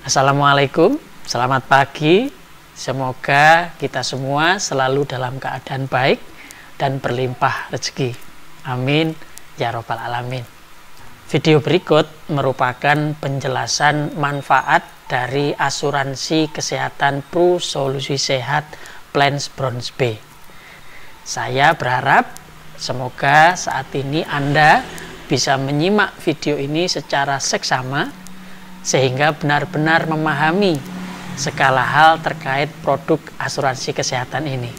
Assalamualaikum, selamat pagi. Semoga kita semua selalu dalam keadaan baik dan berlimpah rezeki. Amin ya Robbal 'Alamin. Video berikut merupakan penjelasan manfaat dari asuransi kesehatan Pro Solusi Sehat Plans Bronze B. Saya berharap semoga saat ini Anda bisa menyimak video ini secara seksama sehingga benar-benar memahami segala hal terkait produk asuransi kesehatan ini.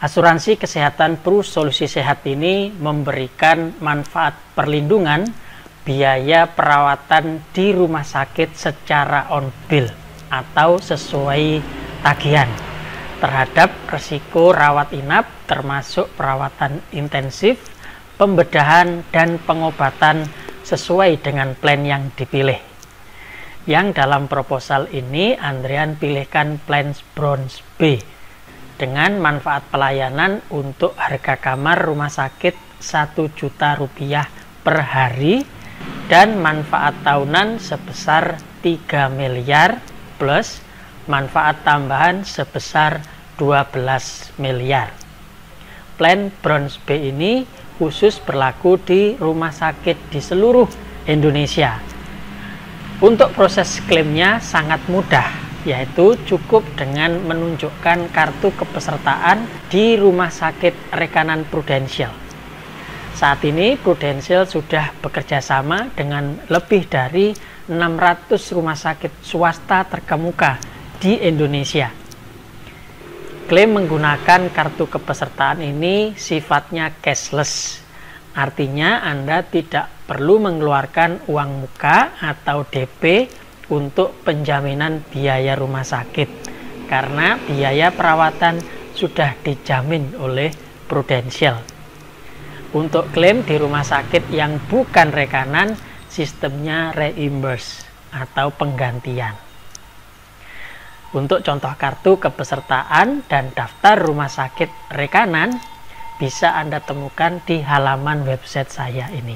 Asuransi kesehatan Pro Solusi Sehat ini memberikan manfaat perlindungan biaya perawatan di rumah sakit secara on bill atau sesuai tagihan terhadap resiko rawat inap termasuk perawatan intensif, pembedahan dan pengobatan sesuai dengan plan yang dipilih. Yang dalam proposal ini Andrian pilihkan plan bronze B dengan manfaat pelayanan untuk harga kamar rumah sakit 1 juta rupiah per hari dan manfaat tahunan sebesar 3 miliar plus manfaat tambahan sebesar 12 miliar. Plan bronze B ini khusus berlaku di rumah sakit di seluruh Indonesia. Untuk proses klaimnya sangat mudah, yaitu cukup dengan menunjukkan kartu kepesertaan di Rumah Sakit Rekanan Prudential. Saat ini Prudential sudah bekerja sama dengan lebih dari 600 rumah sakit swasta terkemuka di Indonesia klaim menggunakan kartu kepesertaan ini sifatnya cashless. Artinya Anda tidak perlu mengeluarkan uang muka atau DP untuk penjaminan biaya rumah sakit karena biaya perawatan sudah dijamin oleh Prudential. Untuk klaim di rumah sakit yang bukan rekanan, sistemnya reimburse atau penggantian. Untuk contoh kartu kepesertaan dan daftar rumah sakit rekanan bisa Anda temukan di halaman website saya ini.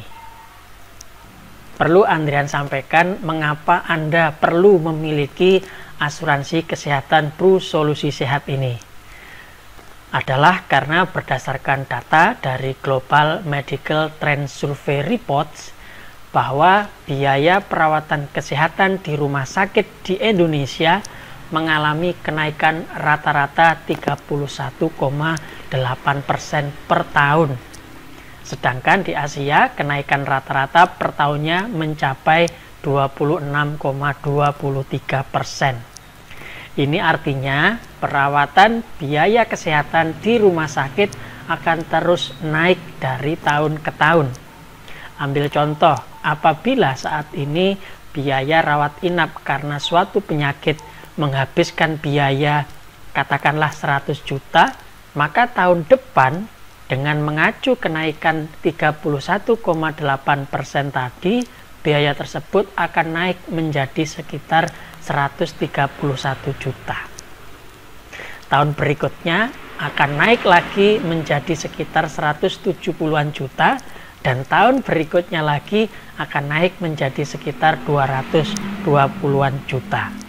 Perlu Andrian sampaikan mengapa Anda perlu memiliki asuransi kesehatan Pro Solusi Sehat ini. Adalah karena berdasarkan data dari Global Medical Trend Survey Reports bahwa biaya perawatan kesehatan di rumah sakit di Indonesia mengalami kenaikan rata-rata 31,8% per tahun. Sedangkan di Asia kenaikan rata-rata per tahunnya mencapai 26,23%. Ini artinya perawatan biaya kesehatan di rumah sakit akan terus naik dari tahun ke tahun. Ambil contoh, apabila saat ini biaya rawat inap karena suatu penyakit menghabiskan biaya katakanlah 100 juta, maka tahun depan dengan mengacu kenaikan 31,8% tadi, biaya tersebut akan naik menjadi sekitar 131 juta. Tahun berikutnya akan naik lagi menjadi sekitar 170-an juta dan tahun berikutnya lagi akan naik menjadi sekitar 220-an juta.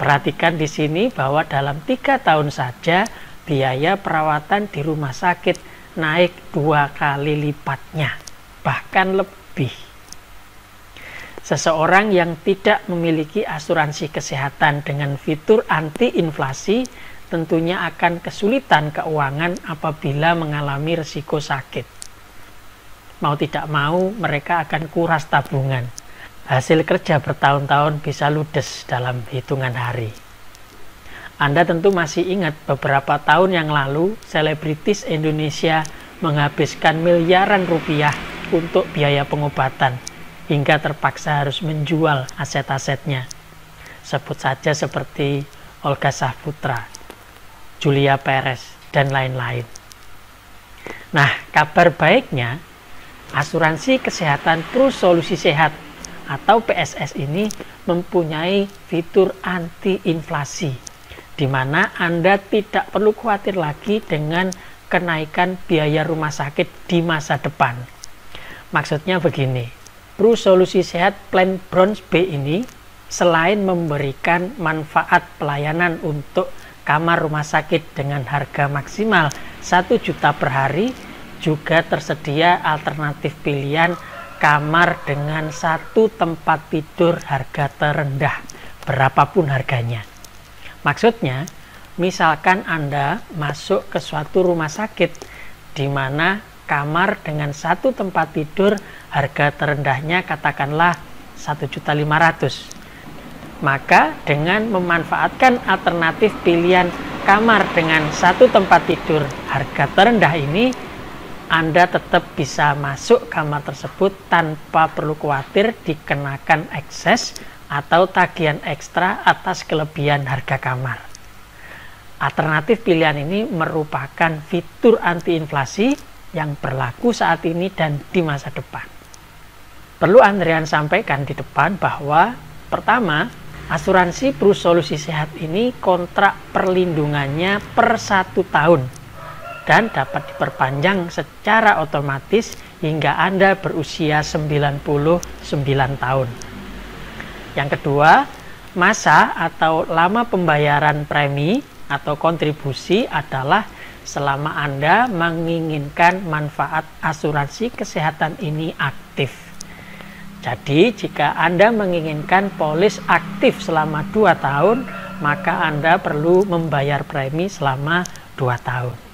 Perhatikan di sini bahwa dalam tiga tahun saja biaya perawatan di rumah sakit naik dua kali lipatnya, bahkan lebih. Seseorang yang tidak memiliki asuransi kesehatan dengan fitur anti inflasi tentunya akan kesulitan keuangan apabila mengalami resiko sakit. Mau tidak mau, mereka akan kuras tabungan hasil kerja bertahun-tahun bisa ludes dalam hitungan hari. Anda tentu masih ingat beberapa tahun yang lalu selebritis Indonesia menghabiskan miliaran rupiah untuk biaya pengobatan hingga terpaksa harus menjual aset-asetnya. Sebut saja seperti Olga Sahputra, Julia Perez, dan lain-lain. Nah, kabar baiknya, asuransi kesehatan Pro Solusi Sehat atau PSS ini mempunyai fitur anti inflasi di mana Anda tidak perlu khawatir lagi dengan kenaikan biaya rumah sakit di masa depan. Maksudnya begini, Pro Solusi Sehat Plan Bronze B ini selain memberikan manfaat pelayanan untuk kamar rumah sakit dengan harga maksimal 1 juta per hari, juga tersedia alternatif pilihan kamar dengan satu tempat tidur harga terendah, berapapun harganya. Maksudnya, misalkan Anda masuk ke suatu rumah sakit di mana kamar dengan satu tempat tidur harga terendahnya katakanlah 1.500. Maka dengan memanfaatkan alternatif pilihan kamar dengan satu tempat tidur harga terendah ini anda tetap bisa masuk kamar tersebut tanpa perlu khawatir dikenakan ekses atau tagihan ekstra atas kelebihan harga kamar. Alternatif pilihan ini merupakan fitur anti-inflasi yang berlaku saat ini dan di masa depan. Perlu Andrian sampaikan di depan bahwa pertama, asuransi Bru Solusi Sehat ini kontrak perlindungannya per satu tahun dan dapat diperpanjang secara otomatis hingga Anda berusia 99 tahun. Yang kedua, masa atau lama pembayaran premi atau kontribusi adalah selama Anda menginginkan manfaat asuransi kesehatan ini aktif. Jadi, jika Anda menginginkan polis aktif selama 2 tahun, maka Anda perlu membayar premi selama 2 tahun.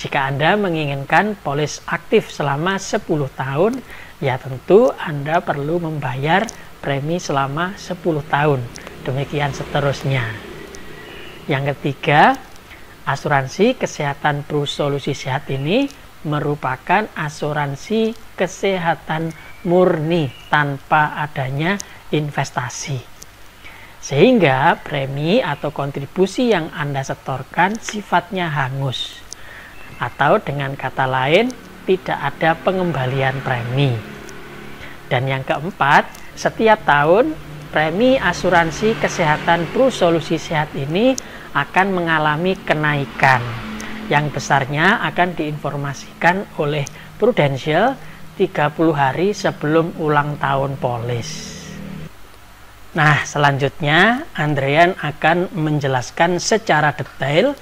Jika Anda menginginkan polis aktif selama 10 tahun, ya tentu Anda perlu membayar premi selama 10 tahun. Demikian seterusnya. Yang ketiga, asuransi kesehatan Pro Solusi Sehat ini merupakan asuransi kesehatan murni tanpa adanya investasi. Sehingga premi atau kontribusi yang Anda setorkan sifatnya hangus atau dengan kata lain tidak ada pengembalian premi. Dan yang keempat, setiap tahun premi asuransi kesehatan Pro Solusi Sehat ini akan mengalami kenaikan yang besarnya akan diinformasikan oleh Prudential 30 hari sebelum ulang tahun polis. Nah, selanjutnya Andrean akan menjelaskan secara detail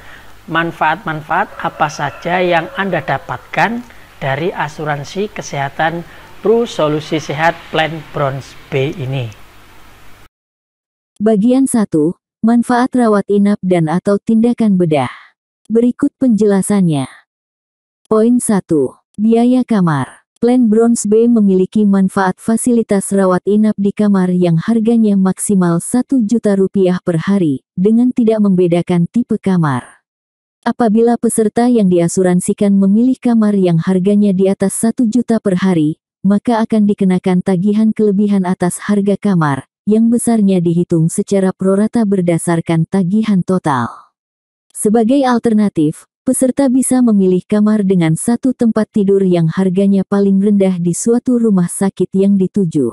manfaat-manfaat apa saja yang Anda dapatkan dari asuransi kesehatan Pro Solusi Sehat Plan Bronze B ini. Bagian 1, manfaat rawat inap dan atau tindakan bedah. Berikut penjelasannya. Poin 1, biaya kamar. Plan Bronze B memiliki manfaat fasilitas rawat inap di kamar yang harganya maksimal 1 juta rupiah per hari, dengan tidak membedakan tipe kamar. Apabila peserta yang diasuransikan memilih kamar yang harganya di atas 1 juta per hari, maka akan dikenakan tagihan kelebihan atas harga kamar, yang besarnya dihitung secara prorata berdasarkan tagihan total. Sebagai alternatif, peserta bisa memilih kamar dengan satu tempat tidur yang harganya paling rendah di suatu rumah sakit yang dituju.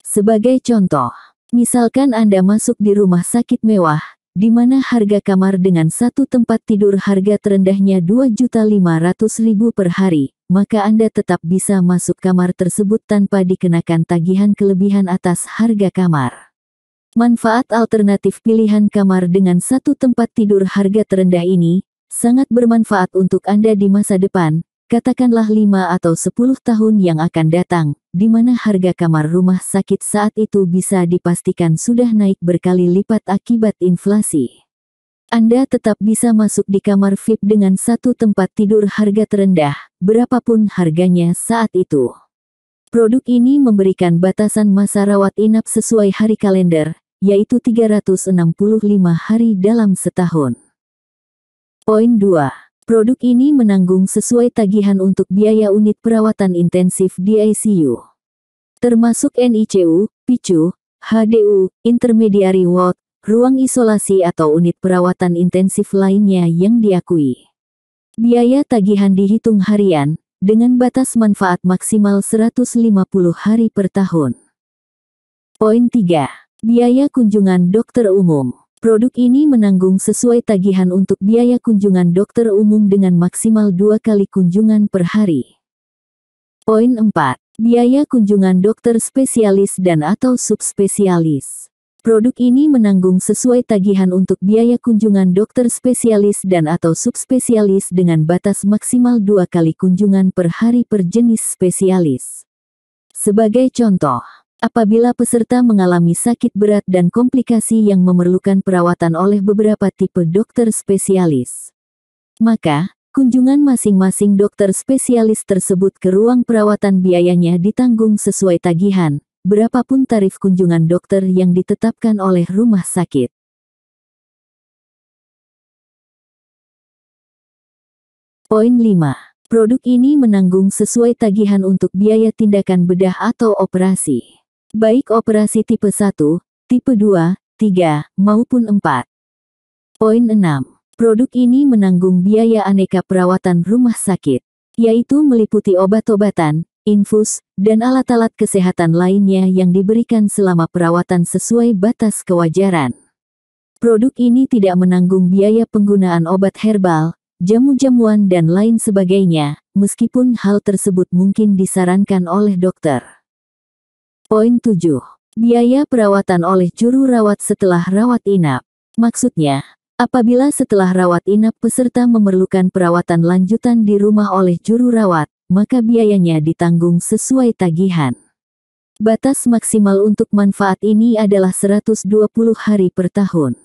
Sebagai contoh, misalkan Anda masuk di rumah sakit mewah, di mana harga kamar dengan satu tempat tidur harga terendahnya 2.500.000 per hari, maka Anda tetap bisa masuk kamar tersebut tanpa dikenakan tagihan kelebihan atas harga kamar. Manfaat alternatif pilihan kamar dengan satu tempat tidur harga terendah ini sangat bermanfaat untuk Anda di masa depan, Katakanlah lima atau sepuluh tahun yang akan datang, di mana harga kamar rumah sakit saat itu bisa dipastikan sudah naik berkali lipat akibat inflasi. Anda tetap bisa masuk di kamar VIP dengan satu tempat tidur harga terendah, berapapun harganya saat itu. Produk ini memberikan batasan masa rawat inap sesuai hari kalender, yaitu 365 hari dalam setahun. Poin 2. Produk ini menanggung sesuai tagihan untuk biaya unit perawatan intensif di ICU. Termasuk NICU, PICU, HDU, Intermediary Ward, ruang isolasi atau unit perawatan intensif lainnya yang diakui. Biaya tagihan dihitung harian, dengan batas manfaat maksimal 150 hari per tahun. Poin 3. Biaya kunjungan dokter umum. Produk ini menanggung sesuai tagihan untuk biaya kunjungan dokter umum dengan maksimal dua kali kunjungan per hari. Poin 4. Biaya kunjungan dokter spesialis dan atau subspesialis. Produk ini menanggung sesuai tagihan untuk biaya kunjungan dokter spesialis dan atau subspesialis dengan batas maksimal dua kali kunjungan per hari per jenis spesialis. Sebagai contoh, apabila peserta mengalami sakit berat dan komplikasi yang memerlukan perawatan oleh beberapa tipe dokter spesialis. Maka, kunjungan masing-masing dokter spesialis tersebut ke ruang perawatan biayanya ditanggung sesuai tagihan, berapapun tarif kunjungan dokter yang ditetapkan oleh rumah sakit. Poin 5. Produk ini menanggung sesuai tagihan untuk biaya tindakan bedah atau operasi baik operasi tipe 1, tipe 2, 3, maupun 4. Poin 6. Produk ini menanggung biaya aneka perawatan rumah sakit, yaitu meliputi obat-obatan, infus, dan alat-alat kesehatan lainnya yang diberikan selama perawatan sesuai batas kewajaran. Produk ini tidak menanggung biaya penggunaan obat herbal, jamu-jamuan dan lain sebagainya, meskipun hal tersebut mungkin disarankan oleh dokter. Poin 7. Biaya perawatan oleh juru rawat setelah rawat inap. Maksudnya, apabila setelah rawat inap peserta memerlukan perawatan lanjutan di rumah oleh juru rawat, maka biayanya ditanggung sesuai tagihan. Batas maksimal untuk manfaat ini adalah 120 hari per tahun.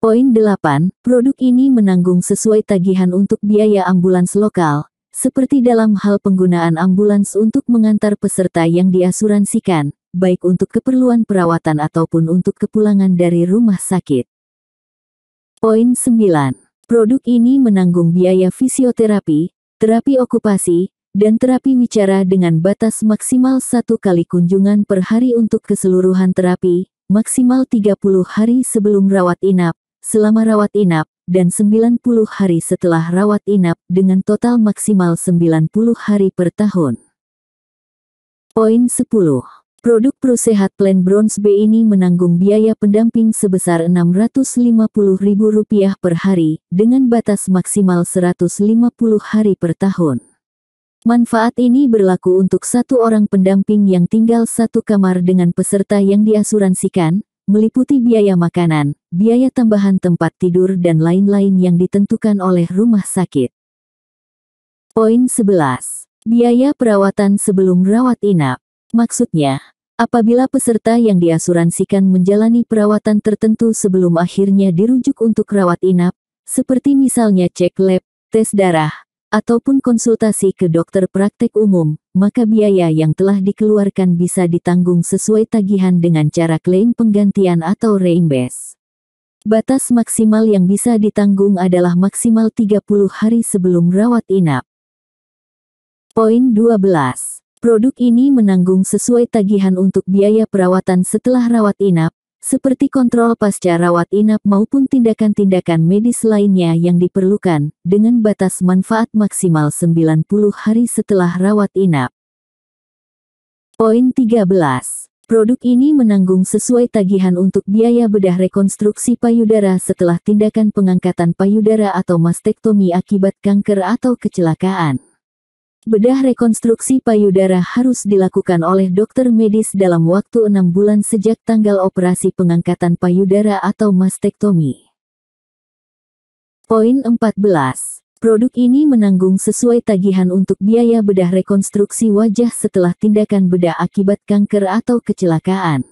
Poin 8, produk ini menanggung sesuai tagihan untuk biaya ambulans lokal, seperti dalam hal penggunaan ambulans untuk mengantar peserta yang diasuransikan, baik untuk keperluan perawatan ataupun untuk kepulangan dari rumah sakit. Poin 9. Produk ini menanggung biaya fisioterapi, terapi okupasi, dan terapi wicara dengan batas maksimal satu kali kunjungan per hari untuk keseluruhan terapi, maksimal 30 hari sebelum rawat inap, selama rawat inap, dan 90 hari setelah rawat inap dengan total maksimal 90 hari per tahun. Poin 10. Produk Prosehat Plan Bronze B ini menanggung biaya pendamping sebesar Rp650.000 per hari dengan batas maksimal 150 hari per tahun. Manfaat ini berlaku untuk satu orang pendamping yang tinggal satu kamar dengan peserta yang diasuransikan, meliputi biaya makanan, biaya tambahan tempat tidur dan lain-lain yang ditentukan oleh rumah sakit. Poin 11. Biaya perawatan sebelum rawat inap. Maksudnya, apabila peserta yang diasuransikan menjalani perawatan tertentu sebelum akhirnya dirujuk untuk rawat inap, seperti misalnya cek lab, tes darah, ataupun konsultasi ke dokter praktek umum, maka biaya yang telah dikeluarkan bisa ditanggung sesuai tagihan dengan cara klaim penggantian atau reimburse. Batas maksimal yang bisa ditanggung adalah maksimal 30 hari sebelum rawat inap. Poin 12. Produk ini menanggung sesuai tagihan untuk biaya perawatan setelah rawat inap, seperti kontrol pasca rawat inap maupun tindakan-tindakan medis lainnya yang diperlukan, dengan batas manfaat maksimal 90 hari setelah rawat inap. Poin 13. Produk ini menanggung sesuai tagihan untuk biaya bedah rekonstruksi payudara setelah tindakan pengangkatan payudara atau mastektomi akibat kanker atau kecelakaan. Bedah rekonstruksi payudara harus dilakukan oleh dokter medis dalam waktu enam bulan sejak tanggal operasi pengangkatan payudara atau mastektomi. Poin 14. Produk ini menanggung sesuai tagihan untuk biaya bedah rekonstruksi wajah setelah tindakan bedah akibat kanker atau kecelakaan.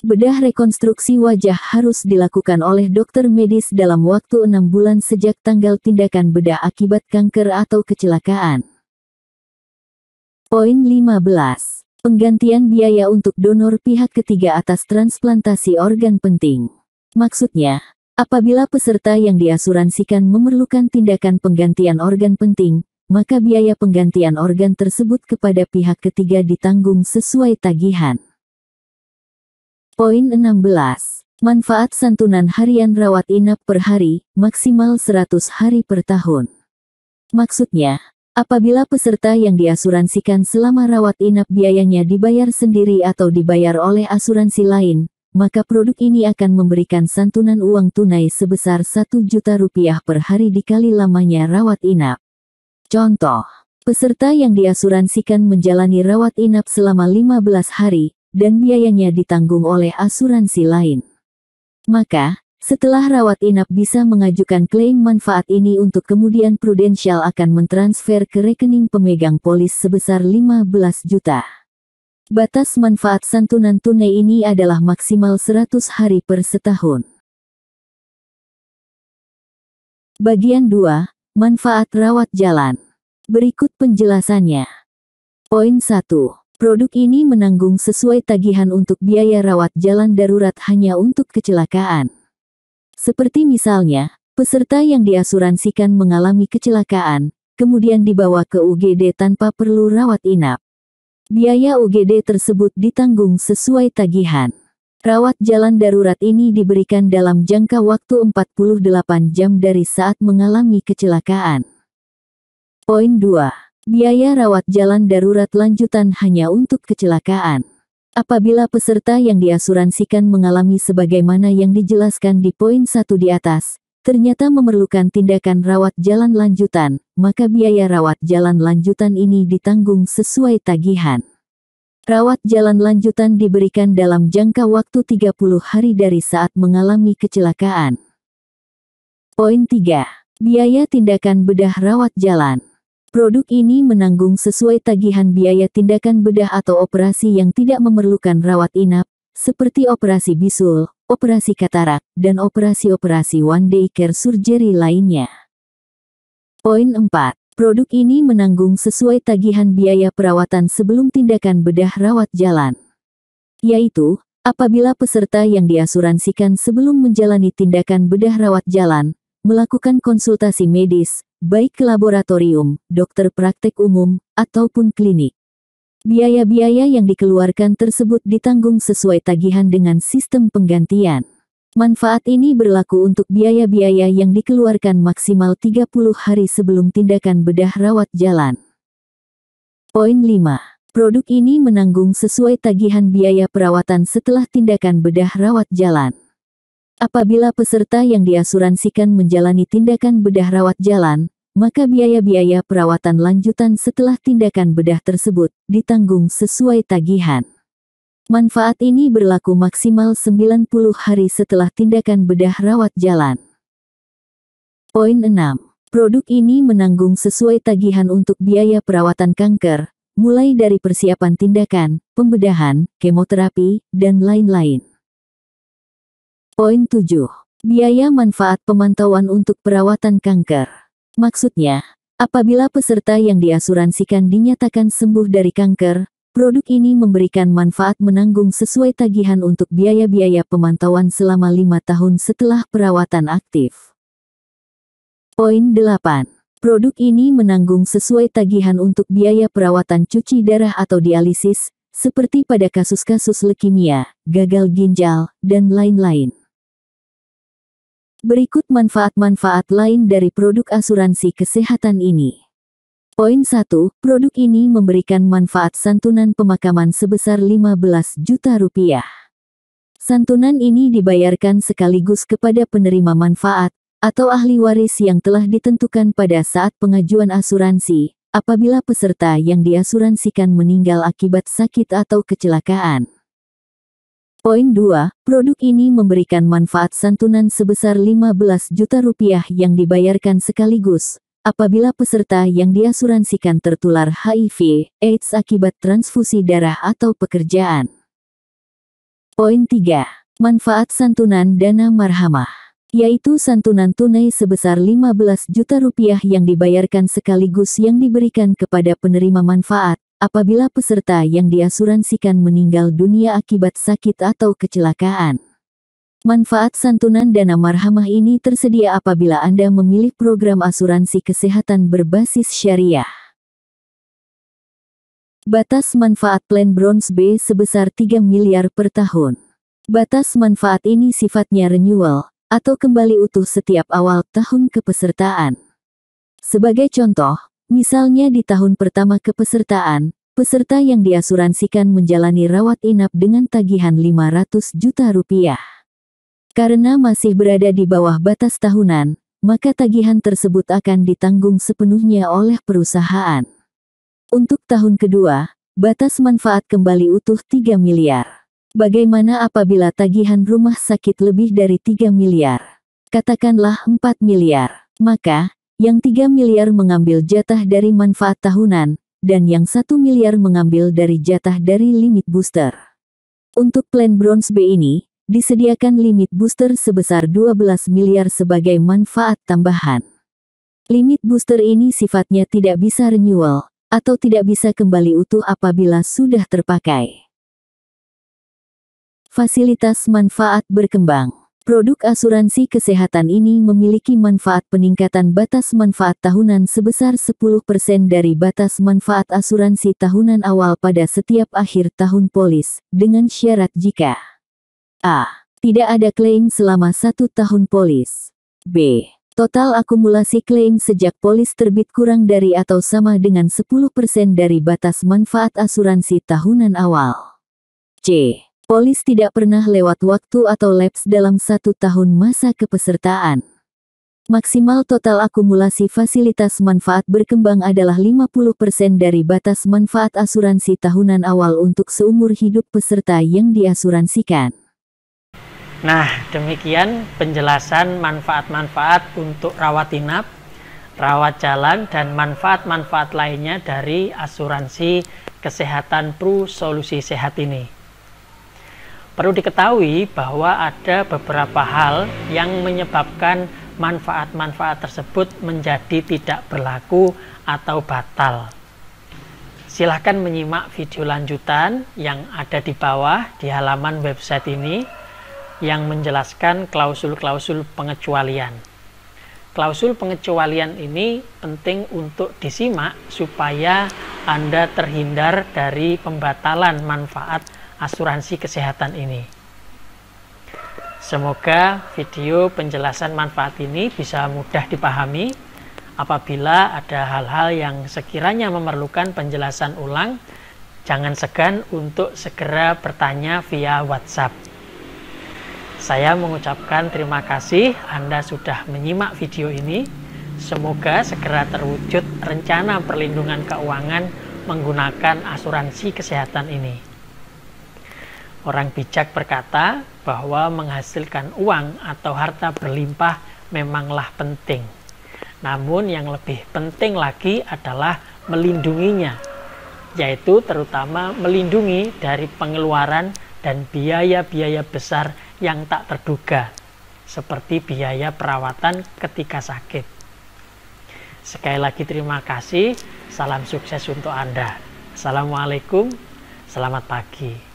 Bedah rekonstruksi wajah harus dilakukan oleh dokter medis dalam waktu enam bulan sejak tanggal tindakan bedah akibat kanker atau kecelakaan. Poin 15. Penggantian biaya untuk donor pihak ketiga atas transplantasi organ penting. Maksudnya, apabila peserta yang diasuransikan memerlukan tindakan penggantian organ penting, maka biaya penggantian organ tersebut kepada pihak ketiga ditanggung sesuai tagihan. Poin 16. Manfaat santunan harian rawat inap per hari, maksimal 100 hari per tahun. Maksudnya, Apabila peserta yang diasuransikan selama rawat inap biayanya dibayar sendiri atau dibayar oleh asuransi lain, maka produk ini akan memberikan santunan uang tunai sebesar 1 juta rupiah per hari dikali lamanya rawat inap. Contoh, peserta yang diasuransikan menjalani rawat inap selama 15 hari, dan biayanya ditanggung oleh asuransi lain. Maka, setelah rawat inap bisa mengajukan klaim manfaat ini untuk kemudian Prudential akan mentransfer ke rekening pemegang polis sebesar 15 juta. Batas manfaat santunan tunai ini adalah maksimal 100 hari per setahun. Bagian 2. Manfaat rawat jalan. Berikut penjelasannya. Poin 1. Produk ini menanggung sesuai tagihan untuk biaya rawat jalan darurat hanya untuk kecelakaan. Seperti misalnya, peserta yang diasuransikan mengalami kecelakaan, kemudian dibawa ke UGD tanpa perlu rawat inap. Biaya UGD tersebut ditanggung sesuai tagihan. Rawat jalan darurat ini diberikan dalam jangka waktu 48 jam dari saat mengalami kecelakaan. Poin 2. Biaya rawat jalan darurat lanjutan hanya untuk kecelakaan. Apabila peserta yang diasuransikan mengalami sebagaimana yang dijelaskan di poin satu di atas, ternyata memerlukan tindakan rawat jalan lanjutan, maka biaya rawat jalan lanjutan ini ditanggung sesuai tagihan. Rawat jalan lanjutan diberikan dalam jangka waktu 30 hari dari saat mengalami kecelakaan. Poin 3. Biaya tindakan bedah rawat jalan. Produk ini menanggung sesuai tagihan biaya tindakan bedah atau operasi yang tidak memerlukan rawat inap, seperti operasi bisul, operasi katarak, dan operasi-operasi one day care surgery lainnya. Poin 4. Produk ini menanggung sesuai tagihan biaya perawatan sebelum tindakan bedah rawat jalan. Yaitu, apabila peserta yang diasuransikan sebelum menjalani tindakan bedah rawat jalan, melakukan konsultasi medis, baik ke laboratorium, dokter praktek umum, ataupun klinik. Biaya-biaya yang dikeluarkan tersebut ditanggung sesuai tagihan dengan sistem penggantian. Manfaat ini berlaku untuk biaya-biaya yang dikeluarkan maksimal 30 hari sebelum tindakan bedah rawat jalan. Poin 5. Produk ini menanggung sesuai tagihan biaya perawatan setelah tindakan bedah rawat jalan. Apabila peserta yang diasuransikan menjalani tindakan bedah rawat jalan, maka biaya-biaya perawatan lanjutan setelah tindakan bedah tersebut ditanggung sesuai tagihan. Manfaat ini berlaku maksimal 90 hari setelah tindakan bedah rawat jalan. Poin 6. Produk ini menanggung sesuai tagihan untuk biaya perawatan kanker, mulai dari persiapan tindakan, pembedahan, kemoterapi, dan lain-lain. Poin 7. Biaya manfaat pemantauan untuk perawatan kanker. Maksudnya, apabila peserta yang diasuransikan dinyatakan sembuh dari kanker, produk ini memberikan manfaat menanggung sesuai tagihan untuk biaya-biaya pemantauan selama lima tahun setelah perawatan aktif. Poin 8. Produk ini menanggung sesuai tagihan untuk biaya perawatan cuci darah atau dialisis, seperti pada kasus-kasus leukemia, gagal ginjal, dan lain-lain. Berikut manfaat-manfaat lain dari produk asuransi kesehatan ini. Poin 1, produk ini memberikan manfaat santunan pemakaman sebesar 15 juta rupiah. Santunan ini dibayarkan sekaligus kepada penerima manfaat atau ahli waris yang telah ditentukan pada saat pengajuan asuransi, apabila peserta yang diasuransikan meninggal akibat sakit atau kecelakaan. Poin 2, produk ini memberikan manfaat santunan sebesar 15 juta rupiah yang dibayarkan sekaligus, apabila peserta yang diasuransikan tertular HIV, AIDS akibat transfusi darah atau pekerjaan. Poin 3, manfaat santunan dana marhamah yaitu santunan tunai sebesar 15 juta rupiah yang dibayarkan sekaligus yang diberikan kepada penerima manfaat, apabila peserta yang diasuransikan meninggal dunia akibat sakit atau kecelakaan. Manfaat santunan dana marhamah ini tersedia apabila Anda memilih program asuransi kesehatan berbasis syariah. Batas manfaat plan Bronze B sebesar 3 miliar per tahun. Batas manfaat ini sifatnya renewal atau kembali utuh setiap awal tahun kepesertaan. Sebagai contoh, Misalnya di tahun pertama kepesertaan, peserta yang diasuransikan menjalani rawat inap dengan tagihan 500 juta rupiah. Karena masih berada di bawah batas tahunan, maka tagihan tersebut akan ditanggung sepenuhnya oleh perusahaan. Untuk tahun kedua, batas manfaat kembali utuh 3 miliar. Bagaimana apabila tagihan rumah sakit lebih dari 3 miliar? Katakanlah 4 miliar. Maka, yang 3 miliar mengambil jatah dari manfaat tahunan, dan yang 1 miliar mengambil dari jatah dari limit booster. Untuk plan Bronze B ini, disediakan limit booster sebesar 12 miliar sebagai manfaat tambahan. Limit booster ini sifatnya tidak bisa renewal, atau tidak bisa kembali utuh apabila sudah terpakai. Fasilitas manfaat berkembang Produk asuransi kesehatan ini memiliki manfaat peningkatan batas manfaat tahunan sebesar 10% dari batas manfaat asuransi tahunan awal pada setiap akhir tahun polis, dengan syarat jika A. Tidak ada klaim selama satu tahun polis. B. Total akumulasi klaim sejak polis terbit kurang dari atau sama dengan 10% dari batas manfaat asuransi tahunan awal. C. Polis tidak pernah lewat waktu atau laps dalam satu tahun masa kepesertaan. Maksimal total akumulasi fasilitas manfaat berkembang adalah 50% dari batas manfaat asuransi tahunan awal untuk seumur hidup peserta yang diasuransikan. Nah, demikian penjelasan manfaat-manfaat untuk rawat inap, rawat jalan, dan manfaat-manfaat lainnya dari asuransi kesehatan Pro Solusi Sehat ini. Perlu diketahui bahwa ada beberapa hal yang menyebabkan manfaat-manfaat tersebut menjadi tidak berlaku atau batal. Silahkan menyimak video lanjutan yang ada di bawah di halaman website ini yang menjelaskan klausul-klausul pengecualian. Klausul pengecualian ini penting untuk disimak supaya Anda terhindar dari pembatalan manfaat asuransi kesehatan ini. Semoga video penjelasan manfaat ini bisa mudah dipahami apabila ada hal-hal yang sekiranya memerlukan penjelasan ulang, jangan segan untuk segera bertanya via WhatsApp. Saya mengucapkan terima kasih Anda sudah menyimak video ini. Semoga segera terwujud rencana perlindungan keuangan menggunakan asuransi kesehatan ini. Orang bijak berkata bahwa menghasilkan uang atau harta berlimpah memanglah penting. Namun yang lebih penting lagi adalah melindunginya, yaitu terutama melindungi dari pengeluaran dan biaya-biaya besar yang tak terduga, seperti biaya perawatan ketika sakit. Sekali lagi terima kasih, salam sukses untuk Anda. Assalamualaikum, selamat pagi.